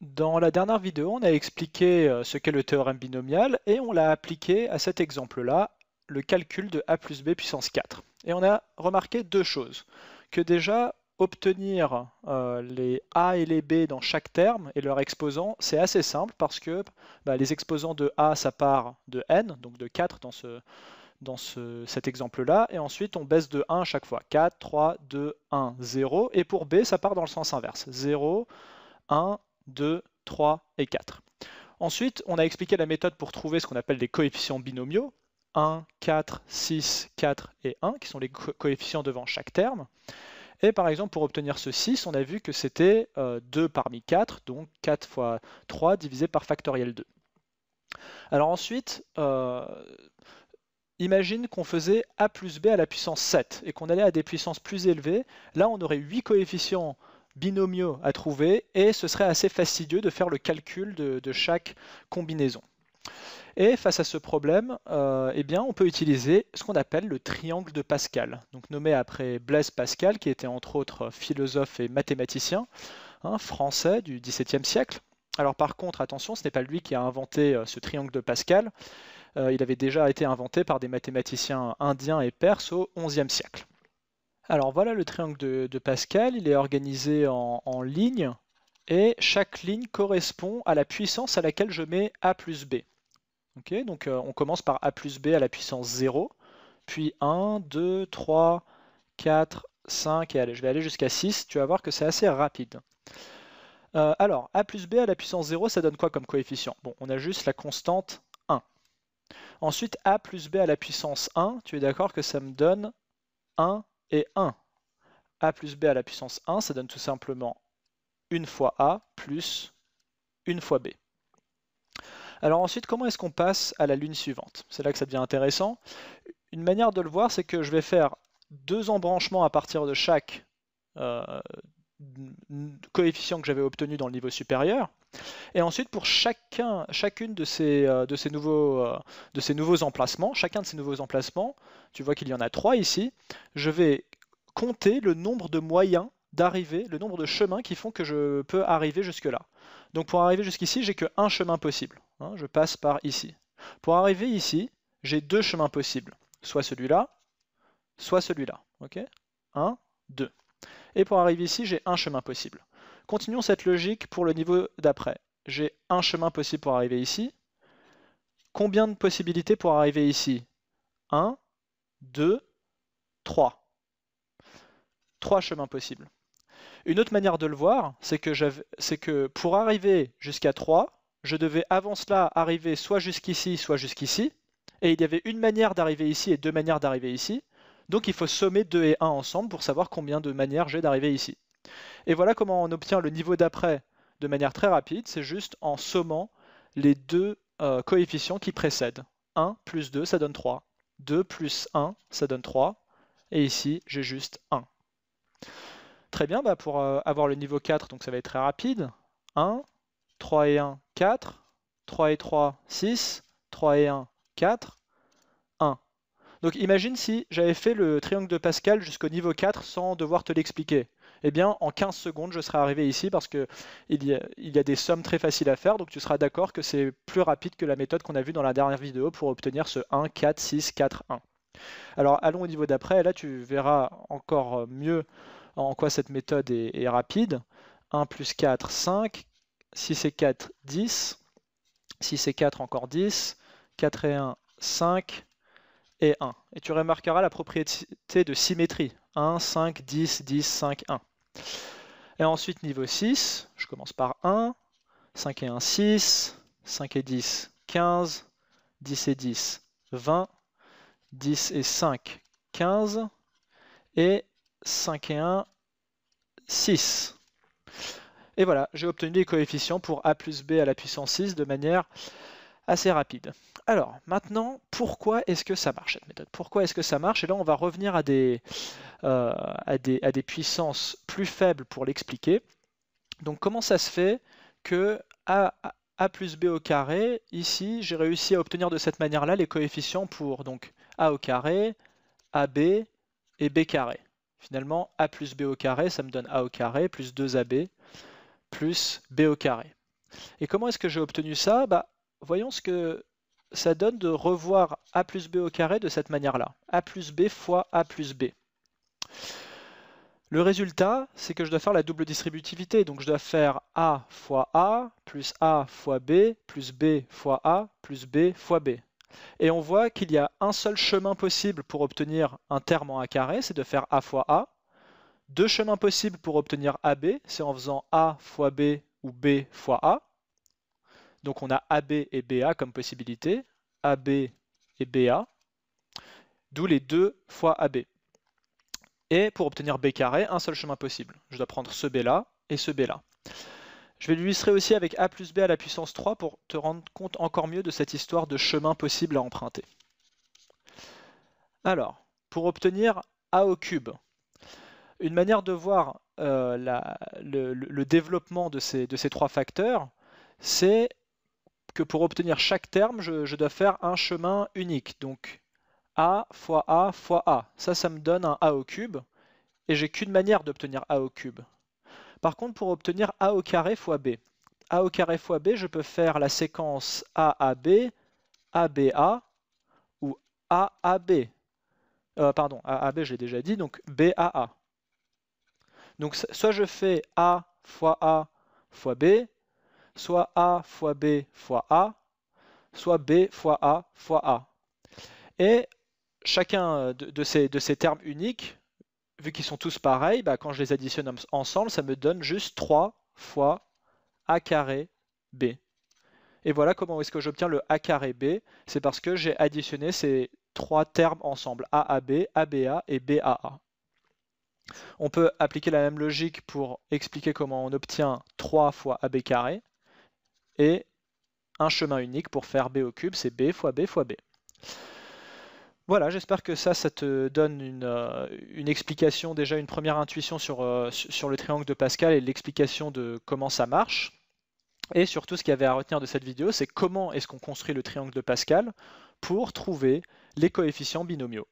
Dans la dernière vidéo, on a expliqué euh, ce qu'est le théorème binomial et on l'a appliqué à cet exemple-là, le calcul de a plus b puissance 4. Et on a remarqué deux choses. Que déjà, obtenir euh, les a et les b dans chaque terme et leur exposant, c'est assez simple parce que bah, les exposants de a, ça part de n, donc de 4 dans, ce, dans cet exemple-là, et ensuite on baisse de 1 à chaque fois. 4, 3, 2, 1, 0, et pour b, ça part dans le sens inverse. 0, 1, 2, 3 et 4. Ensuite, on a expliqué la méthode pour trouver ce qu'on appelle des coefficients binomiaux, 1, 4, 6, 4 et 1, qui sont les coefficients devant chaque terme. Et par exemple, pour obtenir ce 6, on a vu que c'était 2 euh, parmi 4, donc 4 fois 3 divisé par factoriel 2. Alors ensuite, euh, imagine qu'on faisait a plus b à la puissance 7 et qu'on allait à des puissances plus élevées. Là, on aurait 8 coefficients binomiaux à trouver et ce serait assez fastidieux de faire le calcul de, chaque combinaison. Et face à ce problème, euh, eh bien, on peut utiliser ce qu'on appelle le triangle de Pascal, donc nommé après Blaise Pascal, qui était entre autres philosophe et mathématicien hein, français du XVIIe siècle. Alors par contre, attention, ce n'est pas lui qui a inventé euh, ce triangle de Pascal, euh, il avait déjà été inventé par des mathématiciens indiens et perses au XIe siècle. Alors voilà le triangle de, Pascal, il est organisé en, lignes et chaque ligne correspond à la puissance à laquelle je mets A plus B. donc euh, on commence par A plus B à la puissance 0, puis 1, 2, 3, 4, 5, et allez, je vais aller jusqu'à 6, tu vas voir que c'est assez rapide. Euh, alors, A plus B à la puissance 0, ça donne quoi comme coefficient Bon, on a juste la constante 1. Ensuite, A plus B à la puissance 1, tu es d'accord que ça me donne 1 et 1. a plus b à la puissance 1, ça donne tout simplement une fois a plus 1 fois b. Alors ensuite, comment est-ce qu'on passe à la lune suivante C'est là que ça devient intéressant. Une manière de le voir, c'est que je vais faire deux embranchements à partir de chaque, euh, coefficient que j'avais obtenu dans le niveau supérieur. Et ensuite, pour chacun, chacune de ces, euh, de, nouveaux, euh, de ces nouveaux emplacements, chacun de ces nouveaux emplacements, tu vois qu'il y en a trois ici, je vais compter le nombre de moyens d'arriver, le nombre de chemins qui font que je peux arriver jusque-là. Donc pour arriver jusqu'ici, j'ai qu'un chemin possible. Hein. je passe par ici. Pour arriver ici, j'ai deux chemins possibles. Soit celui-là, soit celui-là. Ok 1, 2. Et pour arriver ici, j'ai un chemin possible. Continuons cette logique pour le niveau d'après. J'ai un chemin possible pour arriver ici. Combien de possibilités pour arriver ici 1, 2, 3. 3 chemins possibles. Une autre manière de le voir, c'est que, pour arriver jusqu'à 3, je devais avant cela arriver soit jusqu'ici, soit jusqu'ici. Et il y avait une manière d'arriver ici et deux manières d'arriver ici. Donc il faut sommer 2 et 1 ensemble pour savoir combien de manières j'ai d'arriver ici. Et voilà comment on obtient le niveau d'après de manière très rapide, c'est juste en sommant les deux euh, coefficients qui précèdent. 1 plus 2, ça donne 3. 2 plus 1, ça donne 3. Et ici, j'ai juste 1. Très bien, bah, pour euh, avoir le niveau 4, donc ça va être très rapide. 1, 3 et 1, 4. 3 et 3, 6. 3 et 1, 4. Donc imagine si j'avais fait le triangle de Pascal jusqu'au niveau 4 sans devoir te l'expliquer. Eh bien, en 15 secondes, je serais arrivé ici parce qu'il y, a, il y a des sommes très faciles à faire. Donc tu seras d'accord que c'est plus rapide que la méthode qu'on a vue dans la dernière vidéo pour obtenir ce 1, 4, 6, 4, 1. Alors allons au niveau d'après. Là, tu verras encore mieux en quoi cette méthode est rapide. 1 plus 4, 5. 6 et 4, 10. 6 et 4, encore 10. 4 et 1, 5 et 1. Et tu remarqueras la propriété de symétrie. 1, 5, 10, 10, 5, 1. Et ensuite, niveau 6, je commence par 1, 5 et 1, 6, 5 et 10, 15, 10 et 10, 20, 10 et 5, 15, et 5 et 1, 6. Et voilà, j'ai obtenu les coefficients pour a plus b à la puissance 6 de manière assez rapide. Alors, maintenant, pourquoi est-ce que ça marche cette méthode Pourquoi est-ce que ça marche Et là, on va revenir euh, à des, puissances plus faibles pour l'expliquer. Donc, comment ça se fait que A, A plus B au carré, ici, j'ai réussi à obtenir de cette manière-là les coefficients pour donc A au carré, AB et B carré Finalement, A plus B au carré, ça me donne A au carré plus 2AB plus B au carré. Et comment est-ce que j'ai obtenu ça bah, Voyons ce que ça donne de revoir a plus b au carré de cette manière-là. a plus b fois a plus b. Le résultat, c'est que je dois faire la double distributivité. Donc je dois faire a fois a, plus a fois b, plus b fois a, plus b fois b. Et on voit qu'il y a un seul chemin possible pour obtenir un terme en a carré, c'est de faire a fois a. Deux chemins possibles pour obtenir ab, c'est en faisant a fois b ou b fois a. Donc on a AB et BA comme possibilité, AB et BA, d'où les deux fois AB. Et pour obtenir B carré, un seul chemin possible. Je dois prendre ce B là et ce B là. Je vais l'illustrer aussi avec A plus B à la puissance 3 pour te rendre compte encore mieux de cette histoire de chemin possible à emprunter. Alors, pour obtenir A au cube, une manière de voir euh, le, développement de ces, de ces trois facteurs, c'est que pour obtenir chaque terme, je, dois faire un chemin unique. Donc a fois a fois a. Ça, ça me donne un a au cube. Et j'ai qu'une manière d'obtenir a au cube. Par contre, pour obtenir a au carré fois b, a au carré fois b, je peux faire la séquence b aba ou aab. Euh, pardon, je j'ai déjà dit, donc b a. Donc soit je fais a fois a fois b, soit A fois B fois A, soit B fois A fois A. Et chacun de, ces, termes uniques, vu qu'ils sont tous pareils, bah, quand je les additionne ensemble, ça me donne juste 3 fois A carré B. Et voilà comment est-ce que j'obtiens le A carré B. C'est parce que j'ai additionné ces trois termes ensemble, AAB, ABA et BAA. On peut appliquer la même logique pour expliquer comment on obtient 3 fois AB carré et un chemin unique pour faire b au cube, c'est b fois b fois b. Voilà, j'espère que ça, ça te donne une, euh, explication, déjà une première intuition sur, euh, sur le triangle de Pascal et l'explication de comment ça marche. Et surtout, ce qu'il y avait à retenir de cette vidéo, c'est comment est-ce qu'on construit le triangle de Pascal pour trouver les coefficients binomiaux.